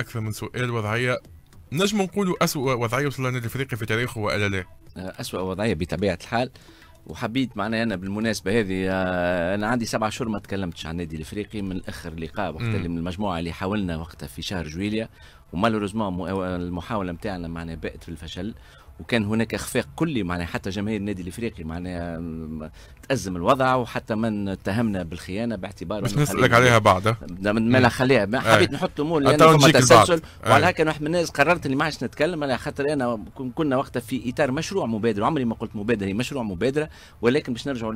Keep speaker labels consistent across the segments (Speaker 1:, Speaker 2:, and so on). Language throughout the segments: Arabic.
Speaker 1: اكثر من سؤال وضعيه نجم نقولوا اسوء وضعيه وصل لنا الافريقي في تاريخه ولا لا؟ آه، اسوء وضعيه بطبيعه الحال وحبيت معناها انا بالمناسبه هذه آه، انا عندي
Speaker 2: سبع شهور ما تكلمتش عن النادي الافريقي من اخر لقاء وقت اللي من المجموعه اللي حاولنا وقتها في شهر جويليا ومالوريزمون المحاوله نتاعنا معناها بقت في الفشل وكان هناك اخفاق كلي معناها حتى جماهير النادي الافريقي معناها تازم الوضع وحتى من اتهمنا بالخيانه باعتبار بس نسالك عليها بعد ما خليها حبيت نحط امور أه، لان تسلسل إيه. وعلى هكا واحد من الناس قررت اللي ما عادش نتكلم على خاطر انا كنا وقتها في اطار مشروع مبادره عمري ما قلت مبادره هي مشروع مبادره ولكن باش نرجعوا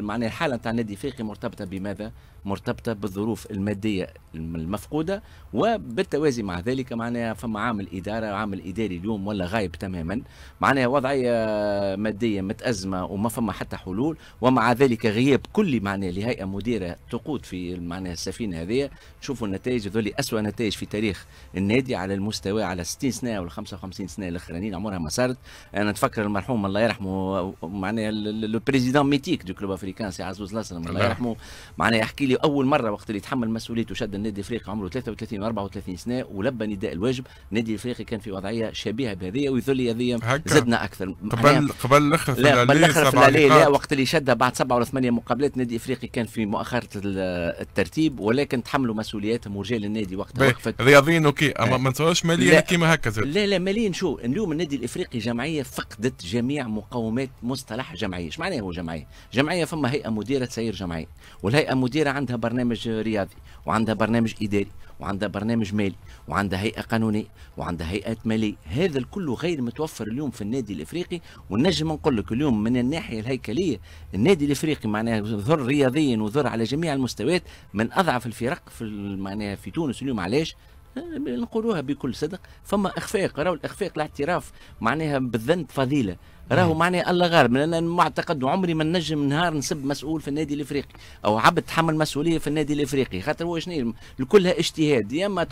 Speaker 2: معناها الحاله نتاع النادي الافريقي مرتبطه بماذا؟ مرتبطه بالظروف الماديه المفقوده وبالتوازي مع ذلك هكا معناها فما عامل اداره وعامل اداري اليوم ولا غايب تماما معناها وضعيه آه، ماديه متازمه وما فما حتى حلول ومع ذلك غياب كلي معناها لهيئه مديره تقود في معناها السفينه هذه شوفوا النتائج هذول اسوء نتائج في تاريخ النادي على المستوى على 60 سنه ولا 55 سنه الاخرانيين عمرها ما صارت انا نتفكر المرحوم الله يرحمه معناها لو بريزيدون ميتيك دو كلوب افريكان سي عزوز لاسلم الله يرحمه معناها يحكي لي اول مره وقت اللي يتحمل مسؤوليته شد النادي افريقيا عمره 33 و 34 سنه ولبى اداء الواجب النادي الافريقي كان في وضعيه شبيهه بهذه ويظل هذه زدنا اكثر قبل قبل الاخر في لا في العلي لا وقت اللي شد بعد سبعه ولا ثمانيه مقابلات نادي افريقي كان في مؤخره الترتيب ولكن تحملوا مسؤولياتهم ورجال النادي وقت وقفت رياضيا
Speaker 1: اوكي آه. اما ما نتصورش ماليا كيما هكا
Speaker 2: لا لا ماليا شو اليوم النادي الافريقي جمعيه فقدت جميع مقومات مصطلح جمعيه ايش معناه هو جمعيه جمعيه فما هيئه مديره تسير جمعيه والهيئه مديره عندها برنامج رياضي وعندها برنامج اداري وعندها برنامج مالي وعندها هيئه قانونيه وعندها هيئات ماليه هذا الكل غير متوفر اليوم في النادي الافريقي ونجم نقول لك اليوم من الناحيه الهيكليه النادي الافريقي معناها ذر رياضيا وذر على جميع المستويات من اضعف الفرق في معناها في تونس اليوم علاش نقولوها بكل صدق فما اخفاق راهو الاخفاق الاعتراف معناها بالذنب فضيله راهو معناها الله غالب انا معتقد عمري ما نجم نهار نسب مسؤول في النادي الافريقي او عبد تحمل مسؤوليه في النادي الافريقي خاطر هو شنو كلها اجتهاد يا اما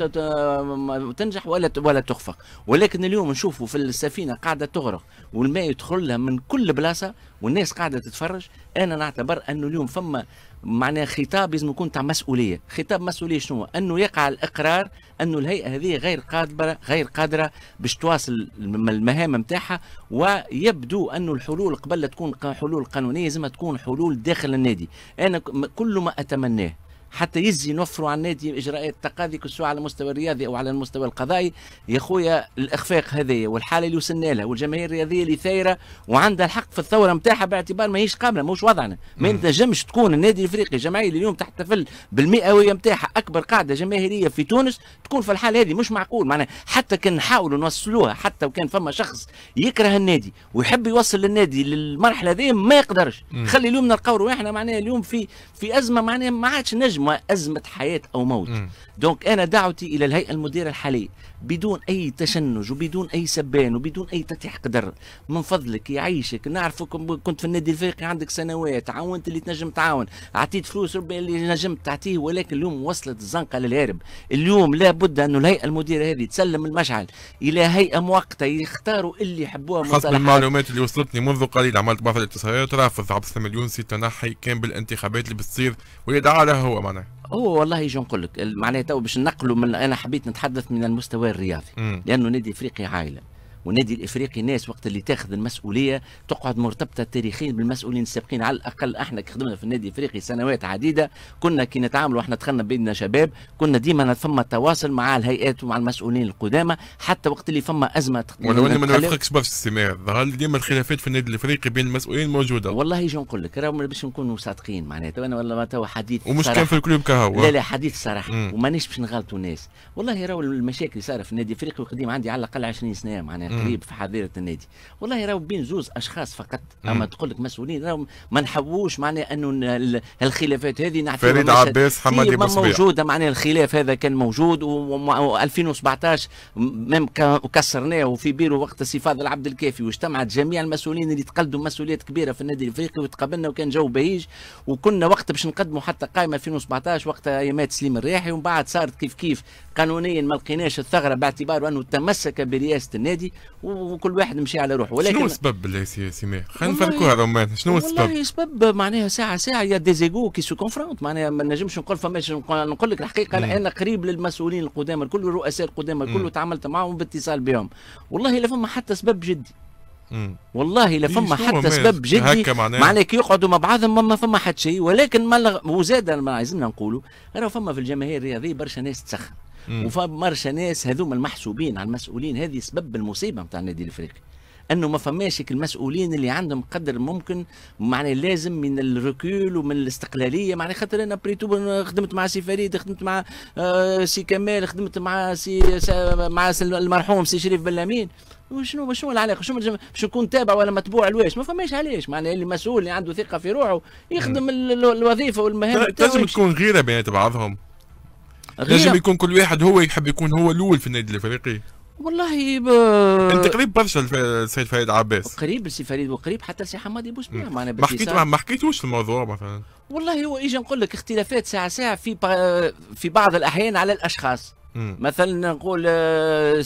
Speaker 2: تنجح ولا ولا تخفق ولكن اليوم نشوفوا في السفينه قاعده تغرق والماء يدخل لها من كل بلاصه والناس قاعده تتفرج انا نعتبر انه اليوم فما معناها خطاب لازم يكون تاع مسؤوليه خطاب مسؤوليه شنو انه يقع الاقرار انه الهيئه هذه غير قادره غير قادره باش تواصل المهام نتاعها ويبدو انه الحلول قبل تكون حلول قانونيه لازم تكون حلول داخل النادي انا كل ما اتمناه حتى يزي نوفروا على النادي اجراءات تقاضي سواء على المستوى الرياضي او على المستوى القضائي يا خويا الاخفاق هذايا والحاله اللي وصلنا لها والجماهير الرياضيه اللي ثايره وعندها الحق في الثوره نتاعها باعتبار ماهيش قابله ماهوش وضعنا ما ينجمش تكون النادي الافريقي الجماهيري اليوم تحتفل بالمئويه نتاعها اكبر قاعده جماهيريه في تونس تكون في الحاله هذه مش معقول معناها حتى كان نحاولوا نوصلوها حتى وكان فما شخص يكره النادي ويحب يوصل للنادي للمرحله هذه ما يقدرش خلي اليوم نلقاو احنا معناها اليوم في في ازمه معناها ما عادش نجم أزمة أزمة حياة أو موت دونك أنا دعوتي إلى الهيئة المديرة الحالية بدون أي تشنج وبدون أي سبان وبدون أي تتيح قدر من فضلك يعيشك نعرفك كنت في النادي الفريقي عندك سنوات عاونت اللي تنجم تعاون عطيت فلوس ربي اللي نجمت تعطيه ولكن اليوم وصلت الزنقة للهرب اليوم لابد أنه الهيئة المديرة هذه تسلم المشعل إلى هيئة مؤقتة يختاروا اللي يحبوها حسب المعلومات
Speaker 1: اللي وصلتني منذ قليل عملت بعض الاتصالات رافض عبد السلام اليونسي تنحي كان بالانتخابات اللي بتصير ويدعى له هو معناها
Speaker 2: هو والله يجي نقول لك معناها تو باش نقلوا من انا حبيت نتحدث من المستوى الرياضي م. لانه نادي افريقيا عائله والنادي الافريقي ناس وقت اللي تاخذ المسؤوليه تقعد مرتبطه تاريخيا بالمسؤولين السابقين على الاقل احنا خدمنا في النادي الافريقي سنوات عديده كنا كي نتعاملوا احنا دخلنا بيننا شباب كنا ديما فما تواصل مع الهيئات ومع المسؤولين القدامى حتى وقت اللي فما ازمه ولو اني ما نوافقكش
Speaker 1: برشا استماع ظهر ديما الخلافات
Speaker 2: في النادي الافريقي بين المسؤولين موجوده والله شنو نقول لك راهو باش نكونوا صادقين معناتها انا والله توا حديث ومش كان في الكلوب كهو لا لا حديث صراحه ومانيش باش نغلطوا الناس والله راهو المشاكل اللي صارت في النادي الافريقي وخديم عندي على الاقل 20 سنه معناتها قريب في حظيره النادي والله راهو بين زوز اشخاص فقط اما تقول لك مسؤولين راهو ما نحبوش معناه انه الخلافات هذه نعرفوا فريد عباس حمادي بوصبيح موجوده معناه الخلاف هذا كان موجود و2017 ميم كسرناه وفي بيرو وقت سي فاضل عبد الكافي واجتمعت جميع المسؤولين اللي تقلدوا مسؤوليات كبيره في النادي الافريقي وتقابلنا وكان جو بهيج وكنا وقت باش نقدموا حتى قائمه 2017 وقت ايامات سليم الريحي ومن بعد صارت كيف كيف قانونيا ما لقيناش الثغره باعتبار انه تمسك برئاسه النادي وكل واحد مشى على روحه ولكن شنو
Speaker 1: السبب اللي سي سي خلينا هذا ضمان شنو السبب؟ والله
Speaker 2: السبب معناها ساعه ساعه يا ديزيغو كي سو كونفرونت معناها ما نجمش نقول فماش نقول لك الحقيقه نعم. انا قريب للمسؤولين القدامى الكل الرؤساء القدامى الكل تعاملت معهم باتصال بهم والله لا فما حتى سبب جدي مم. والله لا فما حتى سبب جدي معناها كي يقعدوا مع بعضهم ما فما حتى شيء ولكن ما وزاد ما لازمنا نقولوا راه فما في الجماهير الرياضيه برشا ناس تسخن وفمرشا ناس هذوما المحسوبين على المسؤولين هذه سبب المصيبه نتاع النادي الافريقي انه ما فماش المسؤولين اللي عندهم قدر ممكن معناه لازم من الركول ومن الاستقلاليه معناه خاطر انا بريتو خدمت مع سي فريد خدمت مع آه، سي كمال خدمت مع سي مع المرحوم سي شريف بلامين وشنو شنو العلاقه شنو باش نكون تابع ولا متبوع لواش ما فماش علاش معناه اللي مسؤول اللي عنده ثقه في روحه يخدم الوظيفه والمهام لازم
Speaker 1: تكون غيره بين بعضهم لازم يكون كل واحد هو يحب يكون هو الاول في النادي الافريقي
Speaker 2: والله ب... انت قريب
Speaker 1: برشا السيد فريد عباس قريب السيد
Speaker 2: فريد وقريب حتى لسي حمادي بوشبير معنا ما حكيت ما
Speaker 1: حكيتوش في الموضوع مثلا
Speaker 2: والله هو اجي نقول لك اختلافات ساعه ساعه في في بعض الاحيان على الاشخاص مثلا نقول آه،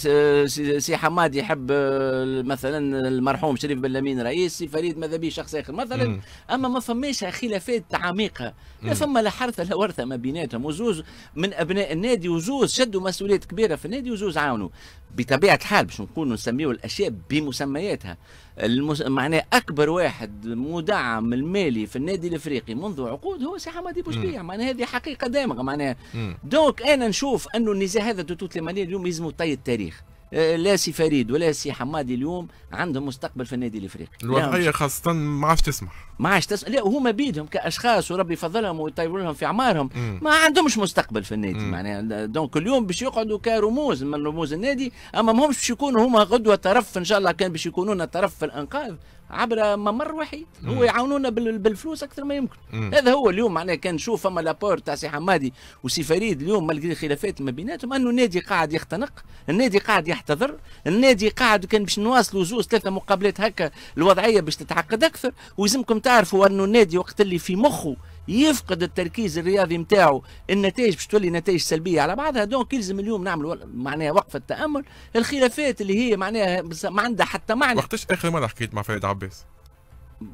Speaker 2: سي حماد يحب آه، مثلا المرحوم شريف بن لمين رئيس سي فريد ماذا به شخص اخر مثلا اما ما فماش خلافات عميقه لا فما لا حرث لا ورثه ما بيناتهم وزوز من ابناء النادي وزوز شدوا مسؤوليات كبيره في النادي وزوز عاونوا بطبيعه الحال باش نكونوا نسميوا الاشياء بمسمياتها المس... معناه اكبر واحد مدعم المالي في النادي الافريقي منذ عقود هو سي حمادي بوشبيع معناها هذه حقيقه دامغه معناها دونك انا نشوف انه النزاع هذا دوتوت الماليه اليوم يلزموا طي التاريخ آه، لا سي فريد ولا سي حمادي اليوم عندهم مستقبل في النادي الافريقي نعم. الوضعيه
Speaker 1: خاصه ما عادش تسمح
Speaker 2: ما عادش تسمح لا هما بيدهم كاشخاص وربي يفضلهم ويطيبوا لهم في اعمارهم ما عندهمش مستقبل في النادي معناها دونك اليوم باش يقعدوا كرموز من رموز النادي اما ماهمش باش يكونوا هما غدوه طرف ان شاء الله كان باش يكونون طرف في الانقاذ عبر ممر وحيد هو يعاونونا بالفلوس اكثر ما يمكن مم. هذا هو اليوم معناها كان نشوف فما لابور تاع سي حمادي وسي فريد اليوم ملقي خلافات ما بيناتهم انه النادي قاعد يختنق النادي قاعد يحتضر النادي قاعد كان باش نواصلوا زوز ثلاثه مقابلات هكا الوضعيه باش تتعقد اكثر ويلزمكم تعرفوا انه النادي وقت اللي في مخه يفقد التركيز الرياضي نتاعو النتائج باش تولي نتائج سلبيه على بعضها دونك يلزم اليوم نعمل معناها وقفه تامل الخلافات اللي هي معناها ما عندها حتى معنى وقتاش
Speaker 1: اخر مره حكيت مع فريد عباس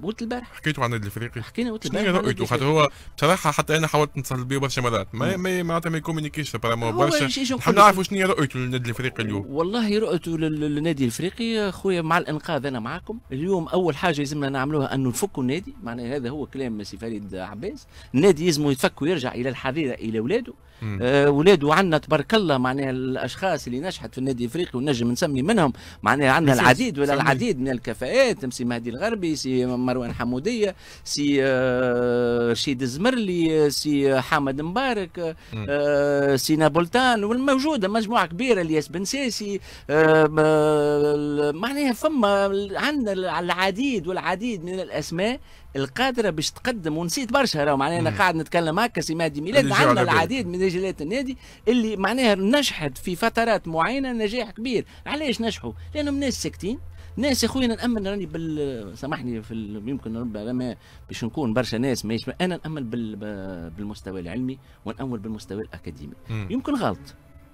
Speaker 1: قلت البارح حكيتوا عن الافريقي حكينا قلت البارح شنو رؤيته خاطر هو بصراحه حتى انا حاولت نتصل بيه برشا مرات ما ما معناتها ما يكومونيكيش برشا نحب نعرفوا شنو هي رؤيته للنادي الافريقي اليوم
Speaker 2: والله رؤيته للنادي الافريقي خويا مع الانقاذ انا معاكم اليوم اول حاجه لازمنا نعملوها انه نفكوا النادي معناها هذا هو كلام سي فريد عباس النادي لازم يتفك ويرجع الى الحريره الى اولاده اولاده آه، عندنا تبارك الله معناها الاشخاص اللي نجحت في النادي الافريقي ونجم نسمي منهم معناها عندنا العديد ولا العديد من الكفاءات سي مهدي الغربي سي مروان حمودية سي آه، رشيد الزمرلي سي آه، حامد مبارك آه، سي نابلتان والموجودة مجموعة كبيرة الياس بن ساسي معناها فما عندنا العديد والعديد من الأسماء القادرة باش تقدم ونسيت برشا راهو معناها أنا قاعد نتكلم هكا سي مادي ميلاد عندنا العديد من رجالات النادي اللي معناها نجحت في فترات معينة نجاح كبير علاش نجحوا لأنهم ناس ساكتين ناس يا خويا انا نامن راني بال سامحني في ال... يمكن ربما باش نكون برشا ناس ما يشبه. انا نامن بال... بالمستوى العلمي ونامن بالمستوى الاكاديمي مم. يمكن غلط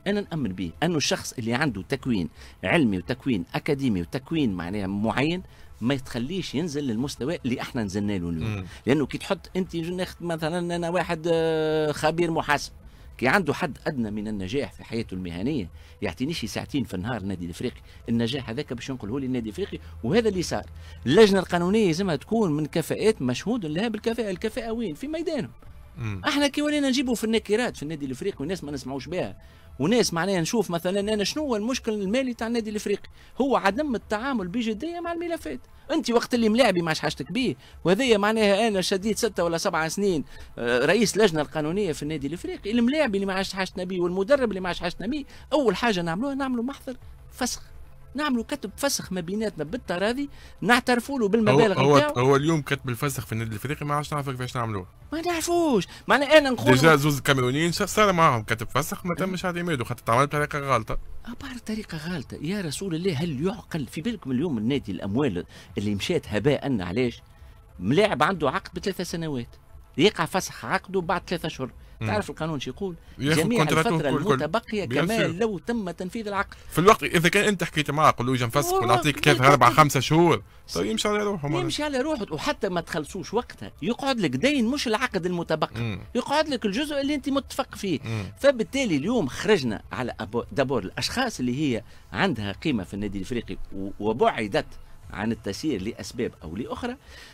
Speaker 2: انا نامن به انه الشخص اللي عنده تكوين علمي وتكوين اكاديمي وتكوين معناها معين ما تخليش ينزل للمستوى اللي احنا نزلنا له اليوم لانه كي تحط انت ناخذ مثلا انا واحد آه، خبير محاسب كي عنده حد ادنى من النجاح في حياته المهنيه يعطينيش ساعتين في النهار النادي الافريقي النجاح هذاك باش ينقله لي النادي الافريقي وهذا اللي صار اللجنه القانونيه لازمها تكون من كفاءات مشهود لها بالكفاءه الكفاءه وين في ميدانهم احنا كي ولينا نجيبوا في النكرات في النادي الافريقي والناس ما نسمعوش بها وناس معناها نشوف مثلا انا شنو هو المشكل المالي تاع النادي الافريقي هو عدم التعامل بجديه مع الملفات انت وقت اللي ملاعبي ما حاجتك بيه وهذيا معناها انا شديت ستة ولا سبعة سنين آه، رئيس اللجنه القانونيه في النادي الافريقي الملاعبي اللي ما عادش حاجتنا بيه والمدرب اللي ما عادش حاجتنا بيه اول حاجه نعملوها نعملوا محضر فسخ نعملوا كتب فسخ ما بيناتنا بالتراضي نعترفوا له بالمبالغ هو هو,
Speaker 1: هو اليوم كتب الفسخ في النادي الافريقي ما عادش نعرف كيفاش نعملوه
Speaker 2: ما نعرفوش معنا انا نقول ديجا
Speaker 1: زوز كاميرونيين صار معاهم كتب فسخ ما تمش اعتماده خاطر تعمل بطريقه غلطه أبار طريقة غلطة يا رسول الله هل يعقل في بالكم اليوم النادي الأموال اللي مشات
Speaker 2: هباء علاش ملاعب عنده عقد بثلاثة سنوات يقع فسخ عقده بعد ثلاثة أشهر تعرف القانون شو يقول جميع الفتره المتبقيه كما لو تم تنفيذ العقد
Speaker 1: في الوقت اذا كان انت حكيت معاه قول له نفسك ونعطيك كذا اربع خمسه شهور
Speaker 2: طيب يمشي على روحه يمشي على روحه وحتى ما تخلصوش وقتها يقعد لك دين مش العقد المتبقي يقعد لك الجزء اللي انت متفق فيه مم. فبالتالي اليوم خرجنا على دابور الاشخاص اللي هي عندها قيمه في النادي الافريقي وبعدت عن التسيير لاسباب او لاخرى